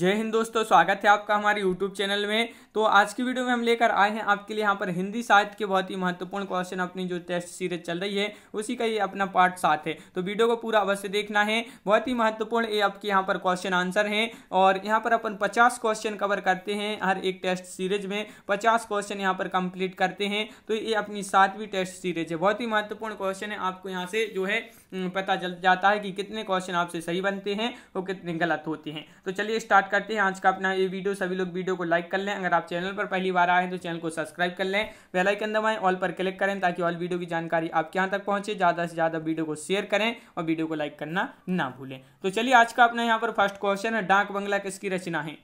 जय हिंद दोस्तों स्वागत है आपका हमारे YouTube चैनल में तो आज की वीडियो में हम लेकर आए हैं आपके लिए यहाँ पर हिंदी साहित्य के बहुत ही महत्वपूर्ण क्वेश्चन अपनी जो टेस्ट सीरीज चल रही है उसी का ये अपना पार्ट सात है तो वीडियो को पूरा अवश्य देखना है बहुत ही महत्वपूर्ण ये आपके यहाँ पर क्वेश्चन आंसर हैं और यहाँ पर अपन पचास क्वेश्चन कवर करते हैं हर एक टेस्ट सीरीज में पचास क्वेश्चन यहाँ पर कंप्लीट करते हैं तो ये अपनी सातवीं टेस्ट सीरीज है बहुत ही महत्वपूर्ण क्वेश्चन है आपको यहाँ से जो है हम्म, पता चल जाता है कि कितने क्वेश्चन आपसे सही बनते हैं और कितने गलत होते हैं तो चलिए स्टार्ट करते हैं आज का अपना ये वीडियो सभी लोग वीडियो को लाइक कर लें अगर आप चैनल पर पहली बार आए हैं तो चैनल को सब्सक्राइब कर लें बेलाइकन दबाएँ ऑल पर क्लिक करें ताकि ऑल वीडियो की जानकारी आपके यहाँ तक पहुँचे ज़्यादा से ज़्यादा वीडियो को शेयर करें और वीडियो को लाइक करना ना भूलें तो चलिए आज का अपना यहाँ पर फर्स्ट क्वेश्चन है डाक बंगला किसकी रचना है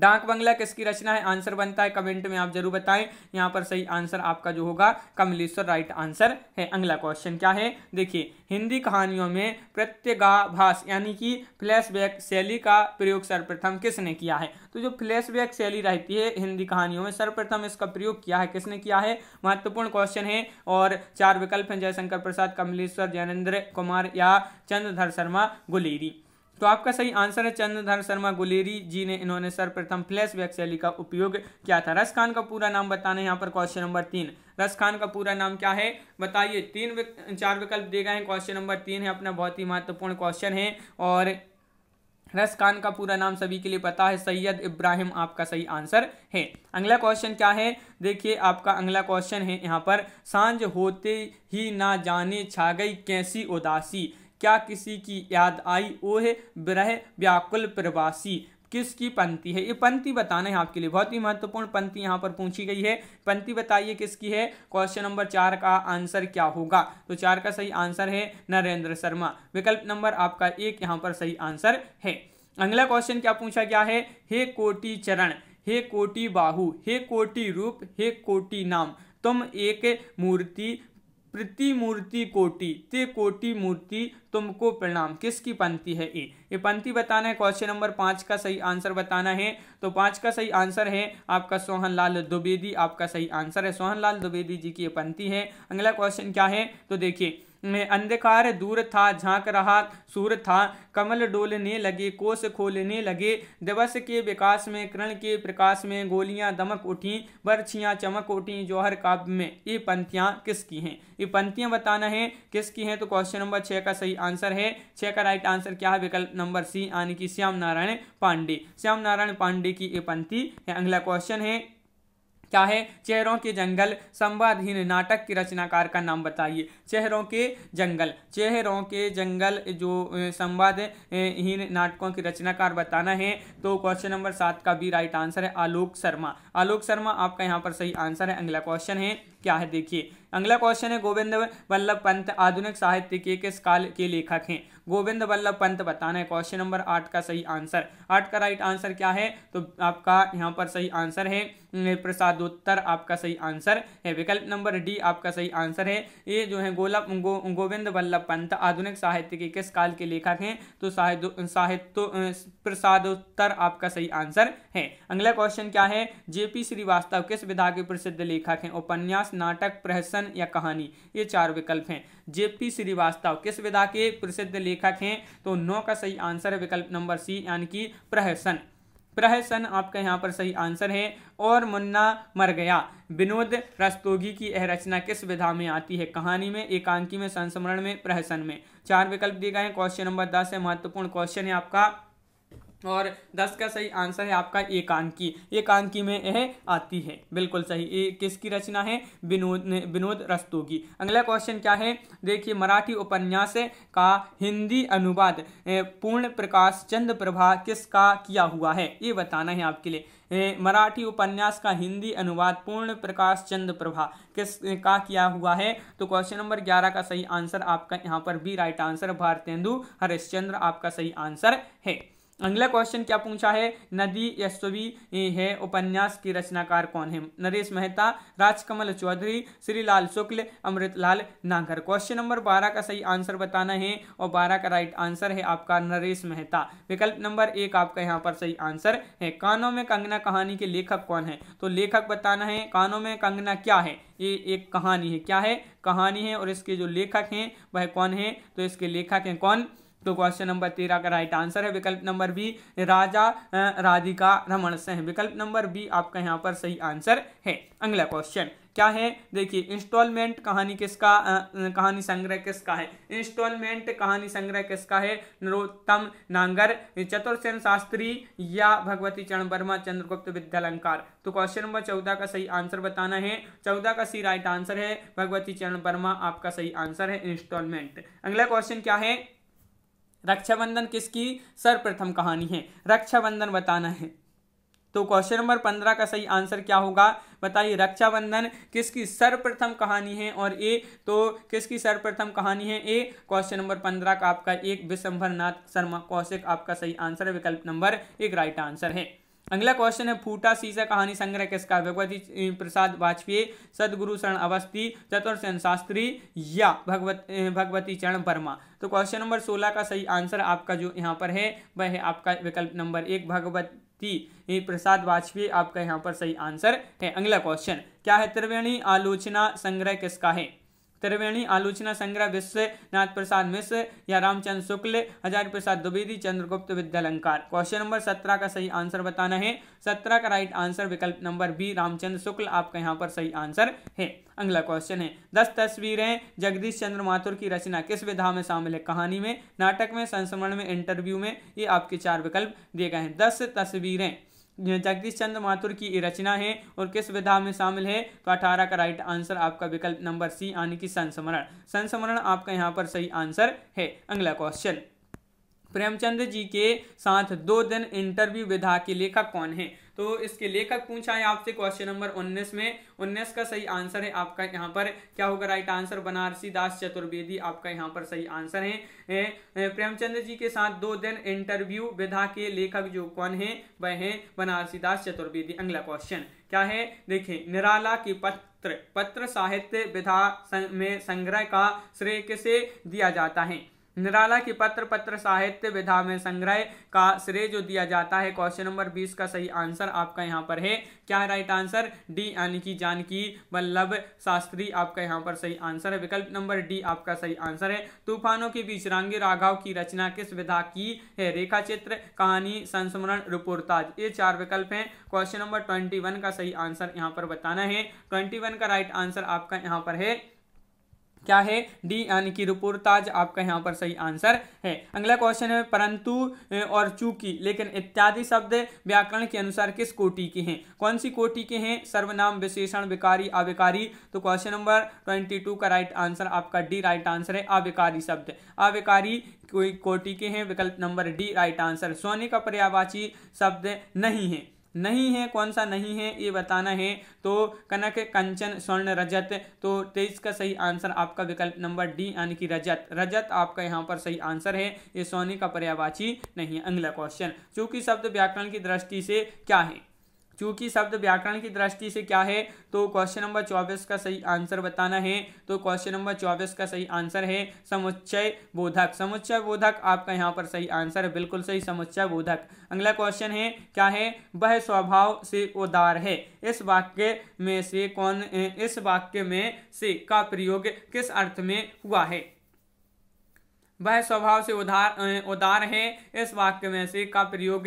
डाक बंगला किसकी रचना है आंसर बनता है कमेंट में आप जरूर बताएं यहाँ पर सही आंसर आपका जो होगा कमलेश्वर राइट आंसर है अगला क्वेश्चन क्या है देखिए हिंदी कहानियों में प्रत्यगाभास यानी कि फ्लैशबैक शैली का प्रयोग सर्वप्रथम किसने किया है तो जो फ्लैशबैक शैली रहती है हिंदी कहानियों में सर्वप्रथम इसका प्रयोग किया है किसने किया है महत्वपूर्ण क्वेश्चन है और चार विकल्प हैं जयशंकर प्रसाद कमलेश्वर जैनेन्द्र कुमार या चंद्रधर शर्मा गुलेरी तो आपका सही आंसर है चंद्रधर शर्मा गुलेरी जी ने इन्होंने सर्वप्रथम फ्लैश बैक शैली का उपयोग किया था रस खान का पूरा नाम बताना यहाँ पर क्वेश्चन नंबर तीन रस खान का पूरा नाम क्या है बताइए तीन चार विकल्प दे गए हैं क्वेश्चन नंबर तीन है अपना बहुत ही महत्वपूर्ण क्वेश्चन है और रस खान का पूरा नाम सभी के लिए पता है सैयद इब्राहिम आपका सही आंसर है अगला क्वेश्चन क्या है देखिए आपका अगला क्वेश्चन है यहाँ पर सांझ होते ही ना जाने छा गई कैसी उदासी क्या किसी की याद आई ओ है ब्रह व्याकुल प्रवासी किसकी पंक्ति है ये पंक्ति बताना है आपके लिए बहुत ही महत्वपूर्ण पंक्ति यहाँ पर पूछी गई है पंक्ति बताइए किसकी है क्वेश्चन नंबर चार का आंसर क्या होगा तो चार का सही आंसर है नरेंद्र शर्मा विकल्प नंबर आपका एक यहाँ पर सही आंसर है अगला क्वेश्चन क्या पूछा गया है हे कोटि चरण हे कोटि बाहु हे कोटि रूप हे कोटि नाम तुम एक मूर्ति प्रतिमूर्ति कोटि ते कोटि मूर्ति तुमको प्रणाम किसकी पंक्ति है ए ये पंक्ति बताना है क्वेश्चन नंबर पांच का सही आंसर बताना है तो पांच का सही आंसर है आपका सोहन लाल द्विवेदी आपका सही आंसर है सोहन लाल द्विवेदी जी की ये पंक्ति है अगला क्वेश्चन क्या है तो देखिए में अंधकार दूर था झांक रहा सूर था कमल डोलने लगे कोश खोलने लगे दिवस के विकास में कृण के प्रकाश में गोलियां दमक उठी बरछियां चमक उठी जौहर काव्य में ये पंक्तियाँ किसकी हैं ये पंथियां बताना है किसकी हैं तो क्वेश्चन नंबर छः का सही आंसर है छः का राइट आंसर क्या है विकल्प नंबर सी यानी कि श्याम नारायण पांडे श्याम नारायण पांडे की ये पंक्ति है अगला क्वेश्चन है क्या है चेहरों के जंगल संवादहीन नाटक के रचनाकार का नाम बताइए चेहरों के जंगल चेहरों के जंगल जो संवादहीन नाटकों के रचनाकार बताना है तो क्वेश्चन नंबर सात का भी राइट आंसर है आलोक शर्मा आलोक शर्मा आपका यहाँ पर सही आंसर है अगला क्वेश्चन है क्या है देखिए अगला क्वेश्चन है गोविंद वल्लभ पंत आधुनिक साहित्य के किस काल के लेखक हैं गोविंद वल्लभ पंत बताना है क्वेश्चन नंबर आठ का सही आंसर आठ का राइट आंसर क्या है तो आपका यहाँ पर सही आंसर है उत्तर हम्म, आपका सही आंसर है विकल्प नंबर डी आपका सही आंसर है ये जो है गोला गो, गोविंद वल्लभ पंत आधुनिक साहित्य के किस काल के लेखक हैं तो साहित्य प्रसादोत्तर आपका सही आंसर है अगला क्वेश्चन क्या है जेपी श्रीवास्तव किस विधा के प्रसिद्ध लेखक हैं उपन्यास नाटक प्रहसन या कहानी ये चार विकल्प हैं जेपी श्रीवास्तव किस विधा के प्रसिद्ध लेखक लेखक हैं तो नौ का सही आंसर है विकल्प नंबर सी यानी कि प्रहसन प्रहसन आपका यहाँ पर सही आंसर है और मुन्ना मर गया विनोद रस्तोगी की यह रचना किस विधा में आती है कहानी में एकांकी में संस्मरण में प्रहसन में चार विकल्प दिए गए हैं क्वेश्चन नंबर दस है महत्वपूर्ण क्वेश्चन है आपका और दस का सही आंसर है आपका एकांकी एकांकी में यह आती है बिल्कुल सही ये किसकी रचना है विनोद विनोद रस्तों की अगला क्वेश्चन क्या है देखिए मराठी उपन्यास का हिंदी अनुवाद पूर्ण प्रकाश चंद्र प्रभा किसका किया हुआ है ये बताना है आपके लिए मराठी उपन्यास का हिंदी अनुवाद पूर्ण प्रकाश चंद्र प्रभा किस का किया हुआ है तो क्वेश्चन नंबर ग्यारह का सही आंसर आपका यहाँ पर B right answer Bharatendu Harishchandra आपका सही आंसर है अगला क्वेश्चन क्या पूछा है नदी यशोवी है उपन्यास की रचनाकार कौन है नरेश मेहता राजकमल चौधरी श्रीलाल शुक्ल अमृतलाल नागर क्वेश्चन नंबर बारह का सही आंसर बताना है और बारह का राइट आंसर है आपका नरेश मेहता विकल्प नंबर एक आपका यहाँ पर सही आंसर है कानों में कंगना कहानी के लेखक कौन है तो लेखक बताना है कानों में कंगना क्या है ये एक कहानी है क्या है कहानी है और इसके जो लेखक हैं वह कौन है तो इसके लेखक हैं कौन तो क्वेश्चन नंबर तेरह का राइट आंसर है विकल्प नंबर बी राजा राधिका रमण सिंह विकल्प नंबर बी आपका यहाँ पर सही आंसर है अगला क्वेश्चन क्या है देखिए इंस्टॉलमेंट कहानी किसका आ, कहानी संग्रह किसका है इंस्टॉलमेंट कहानी संग्रह किसका है नरोत्तम नांगर चतुर्सेन शास्त्री या भगवती चरण वर्मा चंद्रगुप्त विद्यालंकार तो क्वेश्चन नंबर चौदह का सही आंसर बताना है चौदह का सी राइट आंसर है भगवती चरण वर्मा आपका सही आंसर है इंस्टॉलमेंट अगला क्वेश्चन क्या है रक्षाबंधन किसकी सर्वप्रथम कहानी है रक्षाबंधन बताना है तो क्वेश्चन नंबर पंद्रह का सही आंसर क्या होगा बताइए रक्षाबंधन किसकी सर्वप्रथम कहानी है और ए तो किसकी सर्वप्रथम कहानी है ए क्वेश्चन नंबर पंद्रह का आपका एक विशंभर नाथ शर्मा कौशिक आपका सही आंसर है विकल्प नंबर एक राइट आंसर है अगला क्वेश्चन है फूटा सीसा कहानी संग्रह किसका भगवती प्रसाद वाजपेयी सदगुरु शरण अवस्थी चतुर्सेन शास्त्री या भगवत भगवती चरण वर्मा तो क्वेश्चन नंबर सोलह का सही आंसर आपका जो यहाँ पर है वह है आपका विकल्प नंबर एक भगवती प्रसाद वाजपेयी आपका यहाँ पर सही आंसर है अगला क्वेश्चन क्या है त्रिवेणी आलोचना संग्रह किसका है त्रिवेणी आलोचना संग्रह विश्व नाथ प्रसाद मिश्र या रामचंद्र शुक्ल हजार प्रसाद द्विवेदी चंद्रगुप्त विद्यालंकार क्वेश्चन नंबर सत्रह का सही आंसर बताना है सत्रह का राइट आंसर विकल्प नंबर बी रामचंद्र शुक्ल आपका यहाँ पर सही आंसर है अगला क्वेश्चन है दस तस्वीरें जगदीश चंद्र माथुर की रचना किस विधा में शामिल है कहानी में नाटक में संस्मरण में इंटरव्यू में ये आपके चार विकल्प दिए गए हैं दस तस्वीरें जगदीश चंद्र माथुर की रचना है और किस विधा में शामिल है तो अठारह का राइट आंसर आपका विकल्प नंबर सी यानी कि संस्मरण संस्मरण आपका यहाँ पर सही आंसर है अगला क्वेश्चन प्रेमचंद जी के साथ दो दिन इंटरव्यू विधा के लेखक कौन है तो इसके लेखक पूछा है आपसे क्वेश्चन नंबर उन्नीस में उन्नीस का सही आंसर है आपका यहाँ पर क्या होगा राइट आंसर बनारसी दास चतुर्वेदी आपका यहाँ पर सही आंसर है प्रेमचंद जी के साथ दो दिन इंटरव्यू विधा के लेखक जो कौन है वह है बनारसी दास चतुर्वेदी अगला क्वेश्चन क्या है देखिए निराला की पत्र पत्र साहित्य विधा में संग्रह का श्रेय किसे दिया जाता है निराला की पत्र पत्र साहित्य विधा में संग्रह का श्रेय जो दिया जाता है क्वेश्चन नंबर बीस का सही आंसर आपका यहाँ पर है क्या राइट आंसर डी यानी कि जानकी वल्लभ शास्त्री आपका यहाँ पर सही आंसर है विकल्प नंबर डी आपका सही आंसर है तूफानों के बीच रांगी राघव की रचना किस विधा की है रेखा चित्र कहानी संस्मरण रिपोर्ताज ये चार विकल्प है क्वेश्चन नंबर ट्वेंटी वन का सही आंसर यहाँ पर बताना है ट्वेंटी वन का राइट आंसर आपका यहाँ पर है क्या है डी यानी कि रुपुरताज आपका यहाँ पर सही आंसर है अगला क्वेश्चन है परंतु और चूकी लेकिन इत्यादि शब्द व्याकरण के अनुसार किस कोटि के हैं कौन सी कोटि के हैं सर्वनाम विशेषण विकारी अविकारी तो क्वेश्चन नंबर ट्वेंटी टू का राइट आंसर आपका डी राइट आंसर है अविकारी शब्द अविकारी कोई कोटि के हैं विकल्प नंबर डी राइट आंसर सोने का पर्यावाची शब्द नहीं है नहीं है कौन सा नहीं है ये बताना है तो कनक कंचन स्वर्ण रजत तो तेईस का सही आंसर आपका विकल्प नंबर डी यानी कि रजत रजत आपका यहाँ पर सही आंसर है ये सोने का पर्यावाची नहीं है अगला क्वेश्चन चूंकि शब्द व्याकरण की दृष्टि से क्या है चूंकि शब्द व्याकरण की दृष्टि से क्या है तो क्वेश्चन नंबर चौबीस का सही आंसर बताना है तो क्वेश्चन नंबर चौबीस का सही आंसर है समुच्चय बोधक समुच्चय बोधक आपका यहाँ पर सही आंसर है बिल्कुल सही समुच्चय बोधक अगला क्वेश्चन है क्या है वह स्वभाव से उदार है इस वाक्य में से कौन इस वाक्य में से का प्रयोग किस अर्थ में हुआ है वह स्वभाव से उदार उदार है इस वाक्य में से का प्रयोग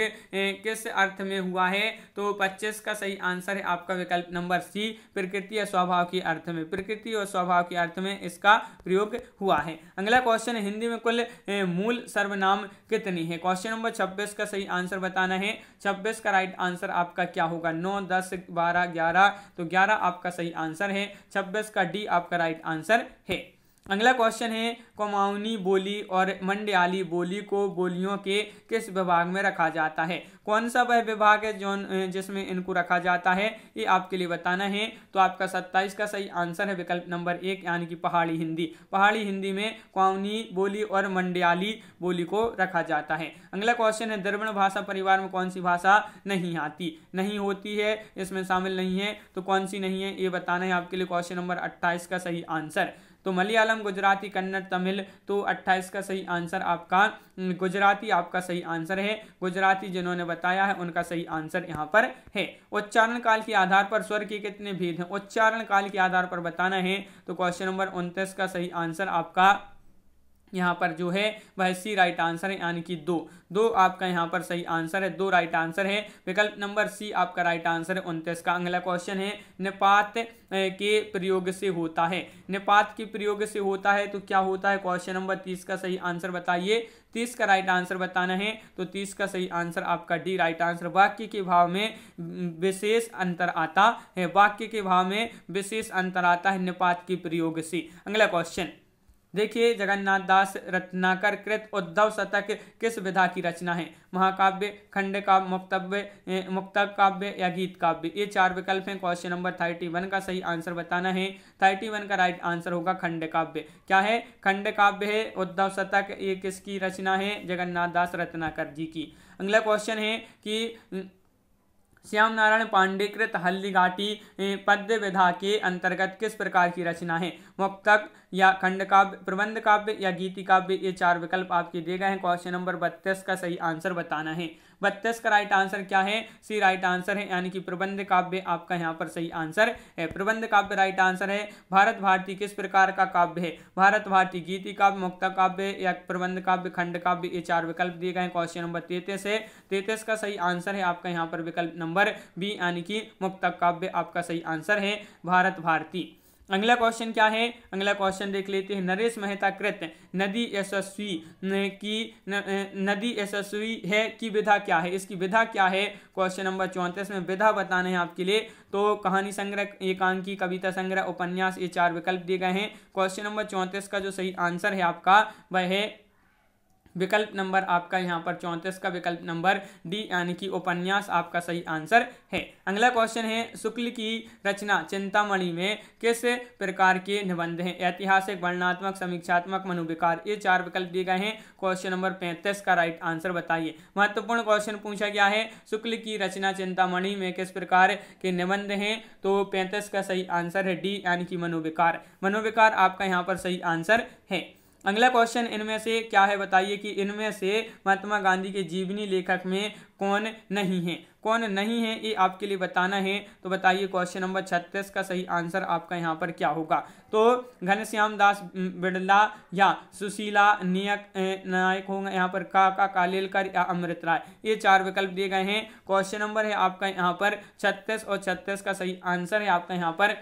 किस अर्थ में हुआ है तो 25 का सही आंसर है आपका विकल्प नंबर सी प्रकृति और स्वभाव के अर्थ में प्रकृति और स्वभाव के अर्थ में इसका प्रयोग हुआ है अगला क्वेश्चन हिंदी में कुल मूल सर्वनाम कितनी है क्वेश्चन नंबर छब्बीस का सही आंसर बताना है छब्बीस का राइट आंसर आपका क्या होगा नौ दस बारह ग्यारह तो ग्यारह आपका सही आंसर है छब्बीस का डी आपका राइट आंसर है अगला क्वेश्चन है कुमाऊनी बोली और मंडयाली बोली को बोलियों के किस विभाग में रखा जाता है कौन सा वह विभाग है जो जिसमें इनको रखा जाता है ये आपके लिए बताना है तो आपका सत्ताईस का सही आंसर है विकल्प नंबर एक यानी कि पहाड़ी हिंदी पहाड़ी हिंदी में कौनी बोली और मंडयाली बोली को रखा जाता है अगला क्वेश्चन है द्रविण भाषा परिवार में कौन सी भाषा नहीं आती नहीं होती है इसमें शामिल नहीं है तो कौन सी नहीं है ये बताना है आपके लिए क्वेश्चन नंबर अट्ठाईस का सही आंसर तो मलयालम गुजराती कन्नड़ तमिल तो 28 का सही आंसर आपका गुजराती आपका सही आंसर है गुजराती जिन्होंने बताया है उनका सही आंसर यहाँ पर है उच्चारण काल के आधार पर स्वर के कितने भेद हैं उच्चारण काल के आधार पर बताना है तो क्वेश्चन नंबर उनतीस का सही आंसर आपका यहाँ पर जो है वह सी राइट आंसर है यानी कि दो दो आपका यहाँ पर सही आंसर है दो राइट आंसर है विकल्प नंबर सी आपका राइट आंसर है उनतीस का अगला क्वेश्चन है निपात के प्रयोग से होता है निपात के प्रयोग से होता है तो क्या होता है क्वेश्चन नंबर तीस का सही आंसर बताइए तीस का राइट आंसर बताना है तो तीस का सही आंसर आपका डी राइट आंसर वाक्य के भाव में विशेष अंतर आता है वाक्य के भाव में विशेष अंतर आता है निपात के प्रयोग से अगला क्वेश्चन देखिए जगन्नाथ दास रत्नाकर कृत उद्धव शतक किस विधा की रचना है महाकाव्य खंड काव्य मुक्तव्य मुक्त काव्य या गीत काव्य ये चार विकल्प हैं क्वेश्चन नंबर थर्टी वन का सही आंसर बताना है थर्टी वन का राइट आंसर होगा खंड काव्य क्या है खंड काव्य है उद्धव शतक ये किसकी रचना है जगन्नाथ दास रत्नाकर जी की अगला क्वेश्चन है कि श्याम नारायण पांडेकृत कृत हल्दीघाटी पद्य विधा के अंतर्गत किस प्रकार की रचना है मुक्तक या खंड काव्य प्रबंध काव्य या गीति काव्य ये चार विकल्प आपके दिए गए हैं क्वेश्चन नंबर बत्तीस का सही आंसर बताना है बत्तीस का राइट आंसर क्या है सी राइट आंसर है यानी कि प्रबंध काव्य आपका यहाँ पर सही आंसर है प्रबंध काव्य राइट आंसर है भारत भारती किस प्रकार का काव्य है भारत भारती गीति काव्य मुक्ता काव्य या प्रबंध काव्य खंड काव्य ये चार विकल्प दिए गए हैं क्वेश्चन नंबर तैतीस है तैतीस का सही आंसर है आपका यहाँ पर विकल्प नंबर बी यानी कि मुक्तक काव्य आपका सही आंसर है भारत भारती अगला क्वेश्चन क्या है अगला क्वेश्चन देख लेते हैं नरेश मेहता कृत नदी यशस्वी की न, नदी यशस्वी है कि विधा क्या है इसकी विधा क्या है क्वेश्चन नंबर चौंतीस में विधा बताने हैं आपके लिए तो कहानी संग्रह एकांकी कविता संग्रह उपन्यास ये चार विकल्प दिए गए हैं क्वेश्चन नंबर चौंतीस का जो सही आंसर है आपका वह है विकल्प नंबर आपका यहाँ पर चौंतीस का विकल्प नंबर डी यानी कि उपन्यास आपका सही आंसर है अगला क्वेश्चन है शुक्ल की रचना चिंतामणि में किस प्रकार के निबंध हैं ऐतिहासिक वर्णनात्मक समीक्षात्मक मनोविकार ये चार विकल्प दिए गए हैं क्वेश्चन नंबर पैंतीस का राइट आंसर बताइए महत्वपूर्ण क्वेश्चन पूछा गया है शुक्ल की रचना चिंतामणि में किस प्रकार के निबंध हैं तो पैंतीस का सही आंसर है डी यानी कि मनोविकार मनोविकार आपका यहाँ पर सही आंसर है अगला क्वेश्चन इनमें से क्या है बताइए कि इनमें से महात्मा गांधी के जीवनी लेखक में कौन नहीं है कौन नहीं है ये आपके लिए बताना है तो बताइए क्वेश्चन नंबर छत्तीस का सही आंसर आपका यहाँ पर क्या होगा तो घनश्याम दास बिड़ला या सुशीला नियक नायक होंगे यहाँ पर का का कालेलकर या अमृत राय ये चार विकल्प दिए गए हैं क्वेश्चन नंबर है आपका यहाँ पर छत्तीस और छत्तीस का सही आंसर है आपका यहाँ पर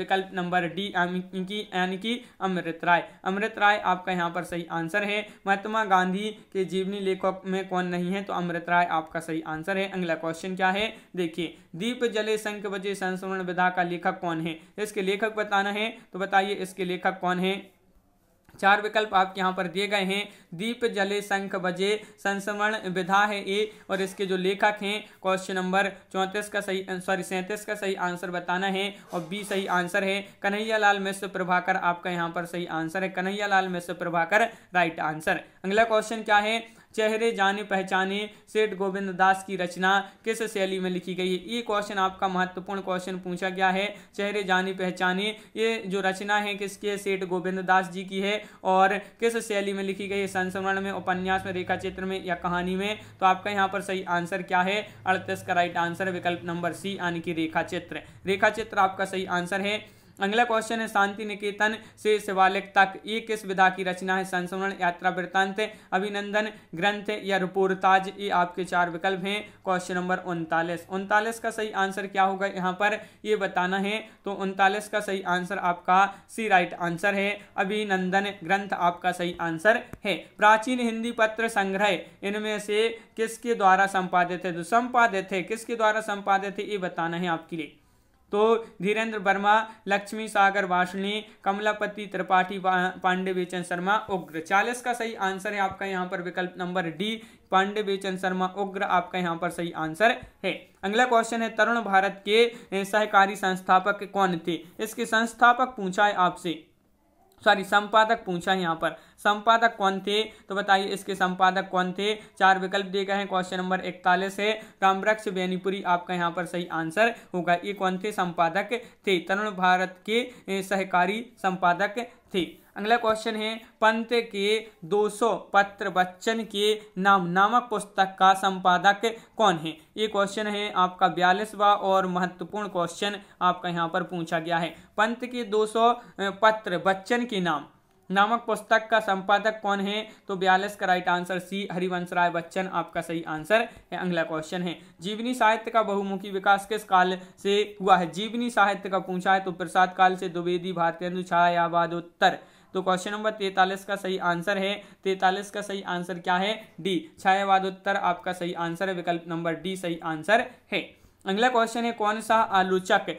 विकल्प नंबर डी की यानी कि अमृत राय अमृत राय आपका यहाँ पर सही आंसर है महात्मा गांधी के जीवनी लेखक में कौन नहीं है तो अमृत राय आपका सही आंसर है अगला क्वेश्चन क्या है देखिए दीप जले शंख बजे संस्मरण विधा का लेखक कौन है इसके लेखक बताना है तो बताइए इसके लेखक कौन है चार विकल्प आपके यहाँ पर दिए गए हैं दीप जले संख बजे संस्मरण विधा है ए और इसके जो लेखक हैं क्वेश्चन नंबर चौंतीस का सही सॉरी सैंतीस का सही आंसर बताना है और बी सही आंसर है कन्हैया लाल मिश्र प्रभाकर आपका यहाँ पर सही आंसर है कन्हैया लाल मिश्र प्रभाकर राइट आंसर अगला क्वेश्चन क्या है चेहरे जाने पहचाने सेठ गोविंद दास की रचना किस शैली में लिखी गई है ये क्वेश्चन आपका महत्वपूर्ण क्वेश्चन पूछा गया है चेहरे जाने पहचाने ये जो रचना है किसके सेठ गोविंद दास जी की है और किस शैली में लिखी गई है संस्मरण में उपन्यास में रेखा चित्र में या कहानी में तो आपका यहाँ पर सही आंसर क्या है अड़तीस का राइट आंसर विकल्प नंबर सी यानी कि रेखा चित्र रेखा चित्र आपका सही आंसर है अगला क्वेश्चन है शांति निकेतन से शिवालिक तक ये किस विधा की रचना है संस्मरण यात्रा वृत्तांत अभिनंदन ग्रंथ या रुपोरताज ये आपके चार विकल्प हैं क्वेश्चन नंबर उनतालीस उनतालीस का सही आंसर क्या होगा यहाँ पर ये बताना है तो उनतालीस का सही आंसर आपका सी राइट आंसर है अभिनंदन ग्रंथ आपका सही आंसर है प्राचीन हिंदी पत्र संग्रह इनमें से किसके द्वारा संपादित है तो संपादित है किसके द्वारा संपादित है ये बताना है आपके लिए तो धीरेन्द्र वर्मा लक्ष्मी सागर वाषणी कमलापति त्रिपाठी पांडे बेचन शर्मा उग्र चालीस का सही आंसर है आपका यहाँ पर विकल्प नंबर डी पांडे बेचन शर्मा उग्र आपका यहाँ पर सही आंसर है अगला क्वेश्चन है तरुण भारत के सहकारी संस्थापक कौन थे इसके संस्थापक पूछा है आपसे सॉरी संपादक पूछा यहाँ पर संपादक कौन थे तो बताइए इसके संपादक कौन थे चार विकल्प दिए गए हैं क्वेश्चन नंबर इकतालीस है रामवृक्ष बेनीपुरी आपका यहाँ पर सही आंसर होगा ये कौन थे संपादक थे तरुण भारत के सहकारी संपादक थी अगला क्वेश्चन है पंत के 200 पत्र बच्चन के नाम नामक पुस्तक का संपादक कौन है ये क्वेश्चन है आपका बयालीसवा और महत्वपूर्ण क्वेश्चन आपका यहाँ पर पूछा गया है पंत के 200 पत्र बच्चन के नाम नामक पुस्तक का संपादक कौन है तो बयालीस का right answer C Harivansh Rai Bachchan आपका सही आंसर है अगला क्वेश्चन है जीवनी साहित्य का बहुमुखी विकास किस काल से हुआ है जीवनी साहित्य का पूछा है तो प्रसाद काल से द्विवेदी भारतीय छायावाद उत्तर तो क्वेश्चन नंबर तैतालीस का सही आंसर है तैतालीस का सही आंसर क्या है डी छायावाद उत्तर आपका सही आंसर है विकल्प नंबर डी सही आंसर है अगला क्वेश्चन है कौन सा आलोचक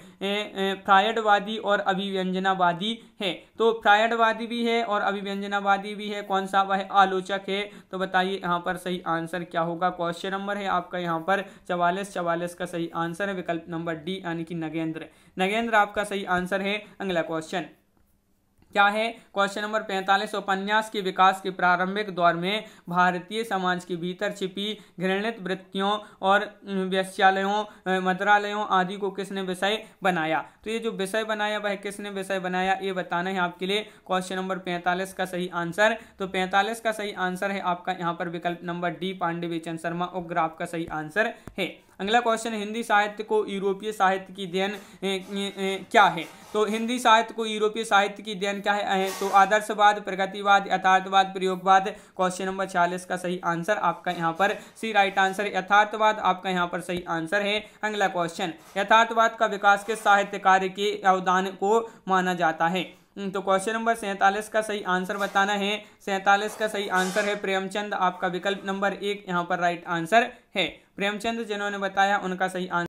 फ्रायडवादी और अभिव्यंजनावादी है तो फ्रायडवादी भी है और अभिव्यंजनावादी भी है कौन सा वह आलोचक है तो बताइए यहाँ पर सही आंसर क्या होगा क्वेश्चन नंबर है आपका यहाँ पर चवालीस चवालीस का सही आंसर है विकल्प नंबर डी यानी कि नगेंद्र नगेंद्र आपका सही आंसर है अगला क्वेश्चन क्या है क्वेश्चन नंबर पैंतालीस उपन्यास के विकास के प्रारंभिक दौर में भारतीय समाज के भीतर छिपी घृणित वृत्तियों और व्यस्यालयों मंत्रालयों आदि को किसने विषय बनाया तो ये जो विषय बनाया वह किसने विषय बनाया ये बताना है आपके लिए क्वेश्चन नंबर पैंतालीस का सही आंसर तो पैंतालीस का सही आंसर है आपका यहाँ पर विकल्प नंबर डी पांडे शर्मा उग्र आपका सही आंसर है अगला क्वेश्चन हिंदी साहित्य को यूरोपीय साहित्य की देन क्या है तो हिंदी साहित्य को यूरोपीय साहित्य की देन क्या है तो आदर्शवाद प्रगतिवाद यथार्थवाद प्रयोगवाद क्वेश्चन नंबर छियालीस का सही आंसर आपका यहाँ पर सी राइट आंसर यथार्थवाद आपका यहाँ पर सही आंसर है अगला क्वेश्चन यथार्थवाद का विकास के साहित्य कार्य के अवदान को माना जाता है हम्म, तो क्वेश्चन नंबर सैंतालीस का सही आंसर बताना है सैंतालीस का सही आंसर है प्रेमचंद आपका विकल्प नंबर एक यहाँ पर राइट आंसर है प्रेमचंद जिन्होंने बताया उनका सही आंसर